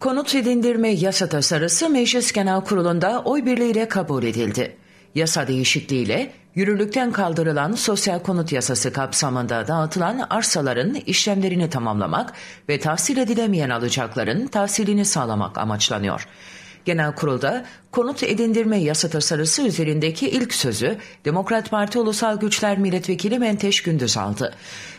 Konut edindirme yasa tasarısı Meclis Genel Kurulu'nda oy birliğiyle kabul edildi. Yasa değişikliğiyle yürürlükten kaldırılan sosyal konut yasası kapsamında dağıtılan arsaların işlemlerini tamamlamak ve tahsil edilemeyen alacakların tahsilini sağlamak amaçlanıyor. Genel Kurul'da konut edindirme yasa tasarısı üzerindeki ilk sözü Demokrat Parti Ulusal Güçler Milletvekili Menteş Gündüz aldı.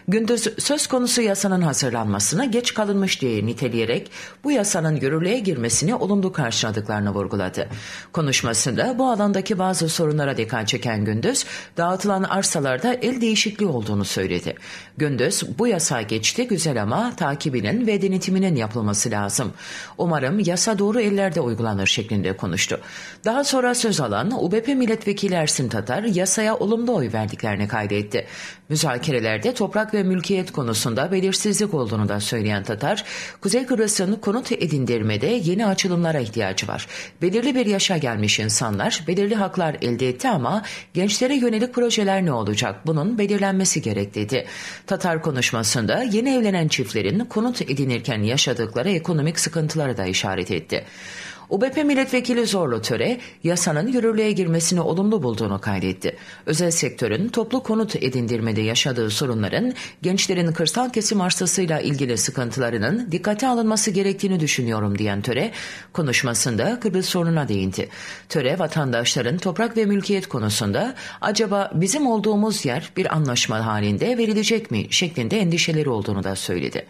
Gündüz söz konusu yasanın hazırlanmasına geç kalınmış diye niteleyerek bu yasanın yürürlüğe girmesini olumlu karşıladıklarını vurguladı. Konuşmasında bu alandaki bazı sorunlara dikkat çeken Gündüz, dağıtılan arsalarda el değişikliği olduğunu söyledi. Gündüz bu yasa geçti güzel ama takibinin ve denetiminin yapılması lazım. Umarım yasa doğru ellerde uygulanır sağlanır şeklinde konuştu. Daha sonra söz alan UBP Milletvekili Ersin Tatar yasaya olumlu oy verdiklerini kaydetti. Müzakerelerde toprak ve mülkiyet konusunda belirsizlik olduğunu da söyleyen Tatar, Kuzey Kıbrıs'ın konut edindirmede yeni açılımlara ihtiyacı var. Belirli bir yaşa gelmiş insanlar belirli haklar elde etti ama gençlere yönelik projeler ne olacak? Bunun belirlenmesi gerek dedi. Tatar konuşmasında yeni evlenen çiftlerin konut edinirken yaşadıkları ekonomik sıkıntıları da işaret etti. UBP milletvekili Zorlu Töre, yasanın yürürlüğe girmesini olumlu bulduğunu kaydetti. Özel sektörün toplu konut edindirmede yaşadığı sorunların gençlerin kırsal kesim arsasıyla ilgili sıkıntılarının dikkate alınması gerektiğini düşünüyorum diyen Töre, konuşmasında Kıbrıs sorununa değindi. Töre, vatandaşların toprak ve mülkiyet konusunda acaba bizim olduğumuz yer bir anlaşma halinde verilecek mi şeklinde endişeleri olduğunu da söyledi.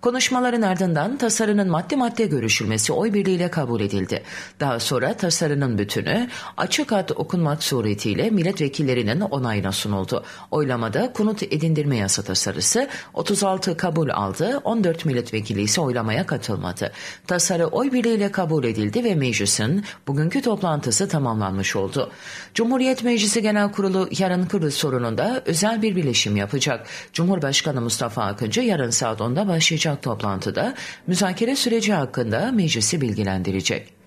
Konuşmaların ardından tasarının madde madde görüşülmesi oy birliğiyle kabul edildi. Daha sonra tasarının bütünü açık ad okunmak suretiyle milletvekillerinin onayına sunuldu. Oylamada konut edindirme yasa tasarısı 36 kabul aldı, 14 milletvekili ise oylamaya katılmadı. Tasarı oy birliğiyle kabul edildi ve meclisin bugünkü toplantısı tamamlanmış oldu. Cumhuriyet Meclisi Genel Kurulu yarın Kıbrıs sorununda özel bir birleşim yapacak. Cumhurbaşkanı Mustafa Akıncı yarın saat 10'da başlayacak yapılacak toplantıda müzakere süreci hakkında meclisi bilgilendirecek.